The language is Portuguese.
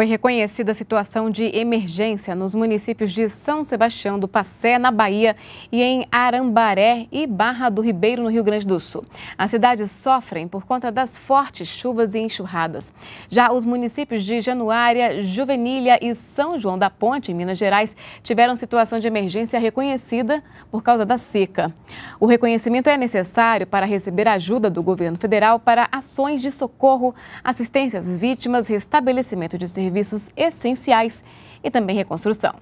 Foi reconhecida a situação de emergência nos municípios de São Sebastião do Passé, na Bahia, e em Arambaré e Barra do Ribeiro, no Rio Grande do Sul. As cidades sofrem por conta das fortes chuvas e enxurradas. Já os municípios de Januária, Juvenília e São João da Ponte, em Minas Gerais, tiveram situação de emergência reconhecida por causa da seca. O reconhecimento é necessário para receber ajuda do governo federal para ações de socorro, assistência às vítimas, restabelecimento de serviços serviços essenciais e também reconstrução.